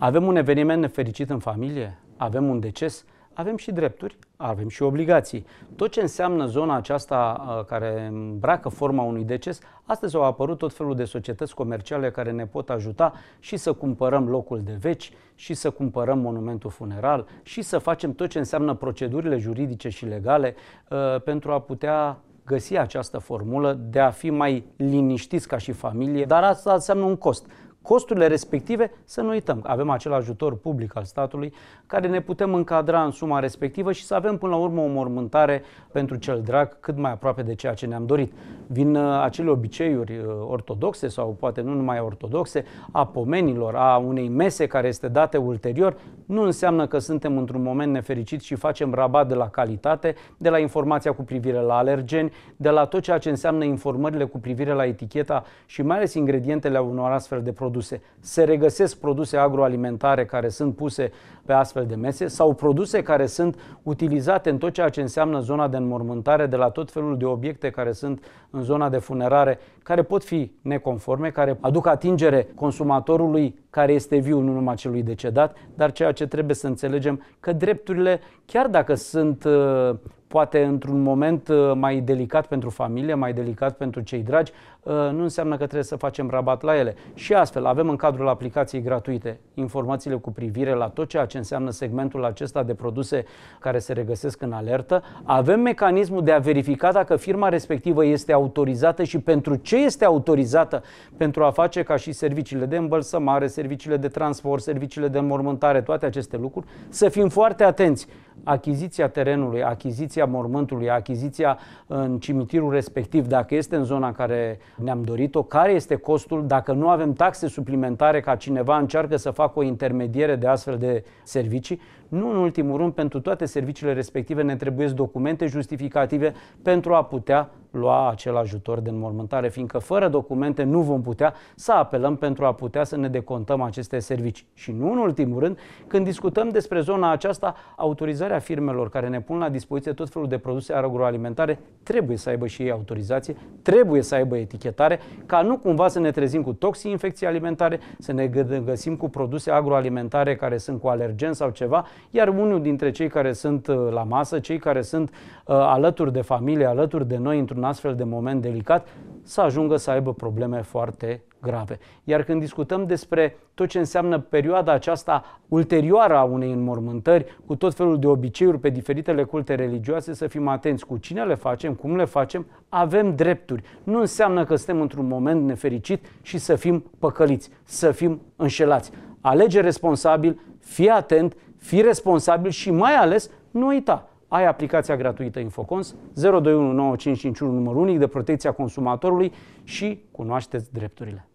Avem un eveniment nefericit în familie? Avem un deces? Avem și drepturi, avem și obligații. Tot ce înseamnă zona aceasta uh, care îmbracă forma unui deces, astăzi au apărut tot felul de societăți comerciale care ne pot ajuta și să cumpărăm locul de veci, și să cumpărăm monumentul funeral, și să facem tot ce înseamnă procedurile juridice și legale uh, pentru a putea găsi această formulă de a fi mai liniștiți ca și familie, dar asta înseamnă un cost costurile respective, să nu uităm, avem acel ajutor public al statului care ne putem încadra în suma respectivă și să avem până la urmă o mormântare pentru cel drag cât mai aproape de ceea ce ne-am dorit. Vin uh, acele obiceiuri uh, ortodoxe sau poate nu numai ortodoxe, a pomenilor, a unei mese care este date ulterior, nu înseamnă că suntem într-un moment nefericit și facem rabat de la calitate, de la informația cu privire la alergeni, de la tot ceea ce înseamnă informările cu privire la eticheta și mai ales ingredientele unor astfel de produse produse. Se regăsesc produse agroalimentare care sunt puse pe astfel de mese sau produse care sunt utilizate în tot ceea ce înseamnă zona de înmormântare, de la tot felul de obiecte care sunt în zona de funerare, care pot fi neconforme, care aduc atingere consumatorului care este viu, nu numai celui decedat, dar ceea ce trebuie să înțelegem că drepturile, chiar dacă sunt uh, poate într-un moment uh, mai delicat pentru familie, mai delicat pentru cei dragi, uh, nu înseamnă că trebuie să facem rabat la ele. Și astfel, avem în cadrul aplicației gratuite informațiile cu privire la tot ceea ce înseamnă segmentul acesta de produse care se regăsesc în alertă. Avem mecanismul de a verifica dacă firma respectivă este autorizată și pentru ce este autorizată pentru a face ca și serviciile de îmbălsămare, serviciile de transport, serviciile de înmormântare, toate aceste lucruri, să fim foarte atenți. Achiziția terenului, achiziția locația mormântului, achiziția în cimitirul respectiv, dacă este în zona care ne-am dorit-o, care este costul, dacă nu avem taxe suplimentare ca cineva încearcă să facă o intermediere de astfel de servicii, nu în ultimul rând, pentru toate serviciile respective ne trebuie documente justificative pentru a putea lua acel ajutor de înmormântare, fiindcă fără documente nu vom putea să apelăm pentru a putea să ne decontăm aceste servicii. Și nu în ultimul rând, când discutăm despre zona aceasta, autorizarea firmelor care ne pun la dispoziție tot felul de produse agroalimentare trebuie să aibă și ei autorizație, trebuie să aibă etichetare, ca nu cumva să ne trezim cu toxii infecții alimentare, să ne găsim cu produse agroalimentare care sunt cu alergen sau ceva, iar unul dintre cei care sunt uh, la masă, cei care sunt uh, alături de familie, alături de noi într-un într-un astfel de moment delicat, să ajungă să aibă probleme foarte grave. Iar când discutăm despre tot ce înseamnă perioada aceasta ulterioară a unei înmormântări, cu tot felul de obiceiuri pe diferitele culte religioase, să fim atenți cu cine le facem, cum le facem, avem drepturi. Nu înseamnă că suntem într-un moment nefericit și să fim păcăliți, să fim înșelați. Alege responsabil, fii atent, fii responsabil și mai ales nu uita, ai aplicația gratuită Infocons 0219551 numărul unic de protecția consumatorului și cunoașteți drepturile.